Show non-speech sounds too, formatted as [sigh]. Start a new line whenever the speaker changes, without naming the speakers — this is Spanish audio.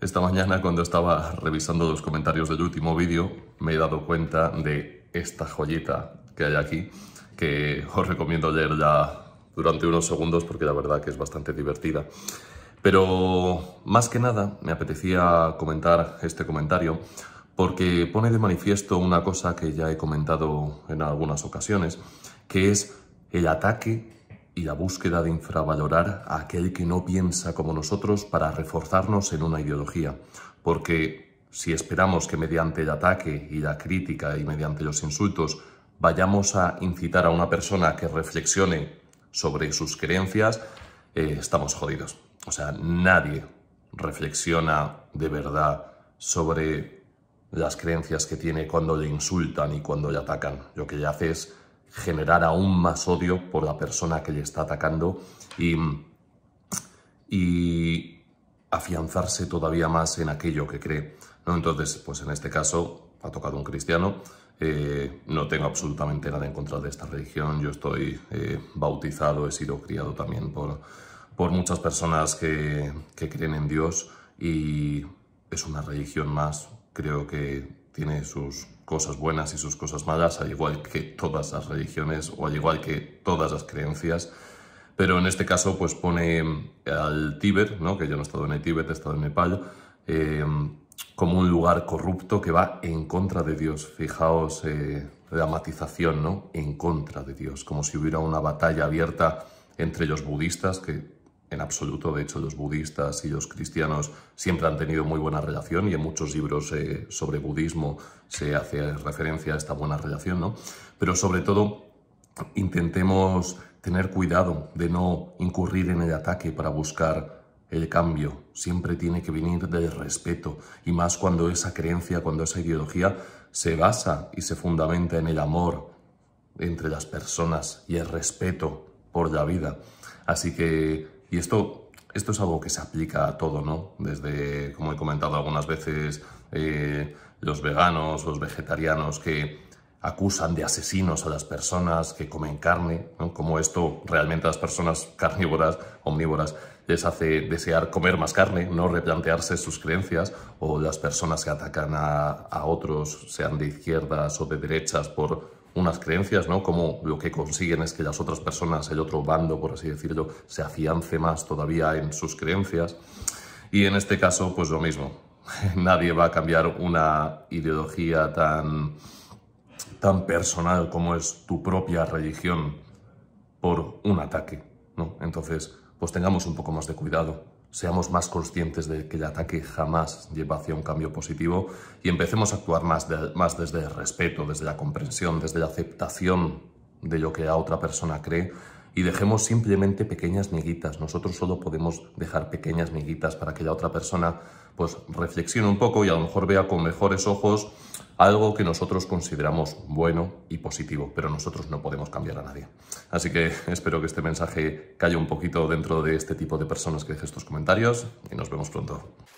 Esta mañana cuando estaba revisando los comentarios del último vídeo me he dado cuenta de esta joyita que hay aquí que os recomiendo leer ya durante unos segundos porque la verdad que es bastante divertida. Pero más que nada me apetecía comentar este comentario porque pone de manifiesto una cosa que ya he comentado en algunas ocasiones, que es el ataque y la búsqueda de infravalorar a aquel que no piensa como nosotros para reforzarnos en una ideología. Porque si esperamos que mediante el ataque y la crítica y mediante los insultos vayamos a incitar a una persona que reflexione sobre sus creencias, eh, estamos jodidos. O sea, nadie reflexiona de verdad sobre las creencias que tiene cuando le insultan y cuando le atacan. Lo que le hace es generar aún más odio por la persona que le está atacando y, y afianzarse todavía más en aquello que cree. ¿no? Entonces, pues en este caso ha tocado un cristiano, eh, no tengo absolutamente nada en contra de esta religión, yo estoy eh, bautizado, he sido criado también por, por muchas personas que, que creen en Dios y es una religión más, creo que tiene sus cosas buenas y sus cosas malas, al igual que todas las religiones o al igual que todas las creencias. Pero en este caso, pues pone eh, al Tíbet, ¿no? que yo no he estado en el Tíbet, he estado en Nepal, eh, como un lugar corrupto que va en contra de Dios. Fijaos eh, la matización, ¿no? En contra de Dios, como si hubiera una batalla abierta entre los budistas, que en absoluto. De hecho, los budistas y los cristianos siempre han tenido muy buena relación y en muchos libros eh, sobre budismo se hace referencia a esta buena relación, ¿no? Pero sobre todo, intentemos tener cuidado de no incurrir en el ataque para buscar el cambio. Siempre tiene que venir del respeto y más cuando esa creencia, cuando esa ideología se basa y se fundamenta en el amor entre las personas y el respeto por la vida. Así que y esto, esto es algo que se aplica a todo, ¿no? Desde, como he comentado algunas veces, eh, los veganos, los vegetarianos que acusan de asesinos a las personas que comen carne, ¿no? como esto realmente a las personas [laughs] carnívoras, omnívoras, les hace desear comer más carne, no replantearse sus creencias, o las personas que atacan a otros, sean de izquierdas o de derechas, por unas creencias, ¿no? Como lo que consiguen es que las otras personas, el otro bando, por así decirlo, se afiance más todavía en sus creencias. Y en este caso, pues lo mismo. [laughs] Nadie va a cambiar una ideología tan, tan personal como es tu propia religión por un ataque, ¿no? Entonces, pues tengamos un poco más de cuidado seamos más conscientes de que el ataque jamás lleva hacia un cambio positivo y empecemos a actuar más, más desde el respeto, desde la comprensión, desde la aceptación de lo que la otra persona cree y dejemos simplemente pequeñas miguitas. Nosotros solo podemos dejar pequeñas miguitas para que la otra persona pues reflexione un poco y a lo mejor vea con mejores ojos algo que nosotros consideramos bueno y positivo, pero nosotros no podemos cambiar a nadie. Así que espero que este mensaje caiga un poquito dentro de este tipo de personas que deje estos comentarios y nos vemos pronto.